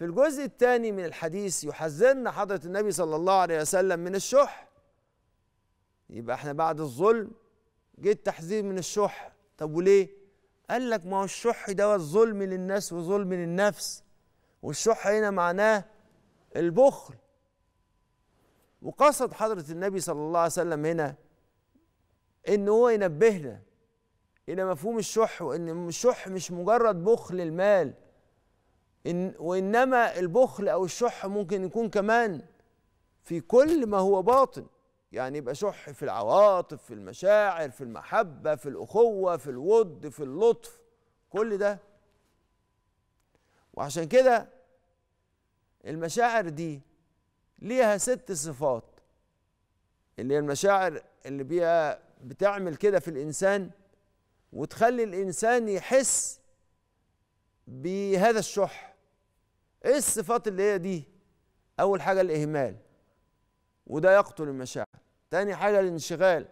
في الجزء الثاني من الحديث يحذرنا حضرة النبي صلى الله عليه وسلم من الشح يبقى احنا بعد الظلم جه التحذير من الشح طب وليه؟ قال لك ما هو الشح ده ظلم للناس وظلم للنفس والشح هنا معناه البخل وقصد حضرة النبي صلى الله عليه وسلم هنا ان هو ينبهنا الى مفهوم الشح وان الشح مش مجرد بخل المال إن وإنما البخل أو الشح ممكن يكون كمان في كل ما هو باطن يعني يبقى شح في العواطف في المشاعر في المحبة في الأخوة في الود في اللطف كل ده وعشان كده المشاعر دي ليها ست صفات اللي هي المشاعر اللي بيها بتعمل كده في الإنسان وتخلي الإنسان يحس بهذا الشح ايه الصفات اللي هي دي اول حاجه الاهمال وده يقتل المشاعر تاني حاجه الانشغال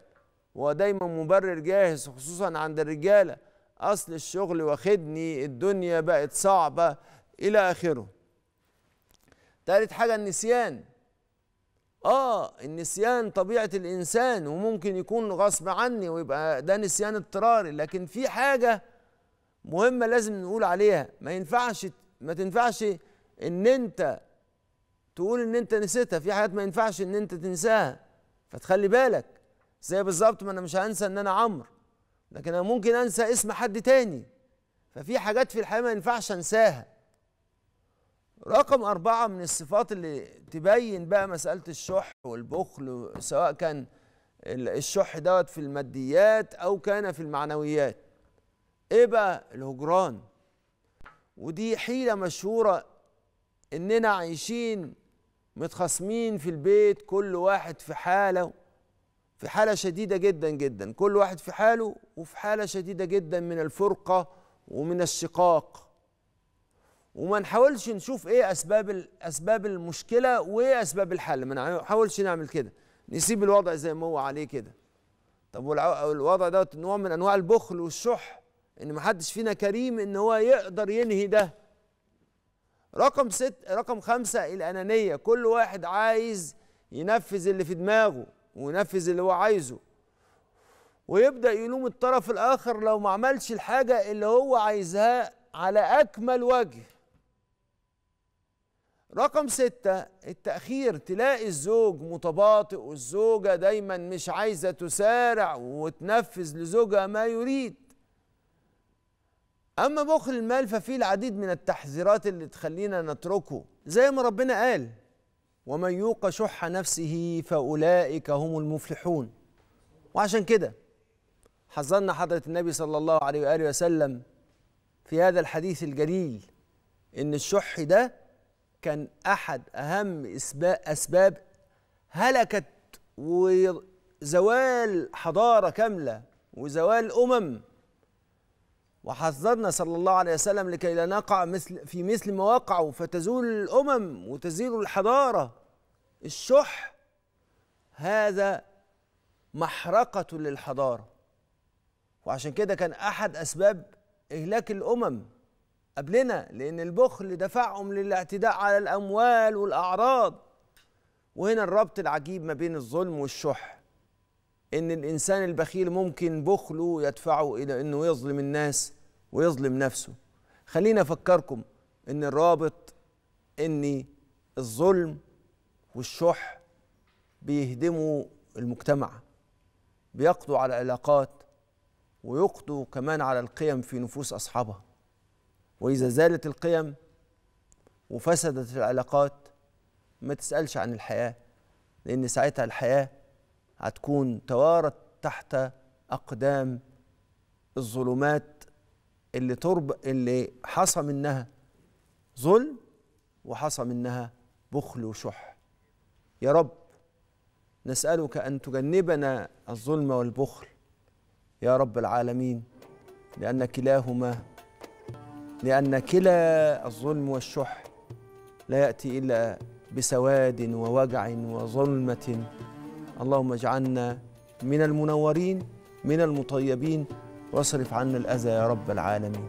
ودايما مبرر جاهز خصوصا عند الرجاله اصل الشغل واخدني الدنيا بقت صعبه الى اخره تالت حاجه النسيان اه النسيان طبيعه الانسان وممكن يكون غصب عني ويبقى ده نسيان اضطراري لكن في حاجه مهمه لازم نقول عليها ما ينفعش ما تنفعش ان انت تقول ان انت نسيتها في حاجات ما ينفعش ان انت تنساها فتخلي بالك زي بالظبط ما انا مش هنسى ان انا عمرو لكن انا ممكن انسى اسم حد تاني ففي حاجات في الحياه ما ينفعش انساها رقم أربعة من الصفات اللي تبين بقى مسألة الشح والبخل سواء كان الشح دوت في الماديات أو كان في المعنويات إيه بقى الهجران ودي حيلة مشهورة اننا عايشين متخاصمين في البيت كل واحد في حاله في حاله شديده جدا جدا كل واحد في حاله وفي حاله شديده جدا من الفرقه ومن الشقاق وما نحاولش نشوف ايه اسباب اسباب المشكله وايه اسباب الحل ما نحاولش نعمل كده نسيب الوضع زي ما هو عليه كده طب والوضع ده نوع من انواع البخل والشح ان ما حدش فينا كريم ان هو يقدر ينهي ده رقم ست رقم خمسة الأنانية كل واحد عايز ينفذ اللي في دماغه وينفذ اللي هو عايزه ويبدأ يلوم الطرف الآخر لو ما عملش الحاجة اللي هو عايزها على أكمل وجه رقم ستة التأخير تلاقي الزوج متباطئ والزوجة دايما مش عايزة تسارع وتنفذ لزوجها ما يريد أما بخل المال ففيه العديد من التحذيرات اللي تخلينا نتركه زي ما ربنا قال ومن يوق شح نفسه فأولئك هم المفلحون وعشان كده حذرنا حضرة النبي صلى الله عليه وآله وسلم في هذا الحديث الجليل إن الشح ده كان أحد أهم أسباب هلكت وزوال حضارة كاملة وزوال أمم وحذرنا صلى الله عليه وسلم لكي لا نقع مثل في مثل ما وقعوا فتزول الأمم وتزيل الحضارة الشح هذا محرقة للحضارة وعشان كده كان أحد أسباب إهلاك الأمم قبلنا لأن البخل دفعهم للاعتداء على الأموال والأعراض وهنا الربط العجيب ما بين الظلم والشح إن الإنسان البخيل ممكن بخله يدفعه إلى أنه يظلم الناس ويظلم نفسه خليني افكركم ان الرابط ان الظلم والشح بيهدموا المجتمع بيقضوا على العلاقات ويقضوا كمان على القيم في نفوس اصحابها واذا زالت القيم وفسدت العلاقات ما تسالش عن الحياه لان ساعتها الحياه هتكون توارت تحت اقدام الظلمات اللي ترب اللي حصى منها ظلم وحصى منها بخل وشح يا رب نسألك أن تجنبنا الظلم والبخل يا رب العالمين لأن كلاهما لأن كلا الظلم والشح لا يأتي إلا بسواد ووجع وظلمة اللهم اجعلنا من المنورين من المطيبين واصرف عنا الأذى يا رب العالمين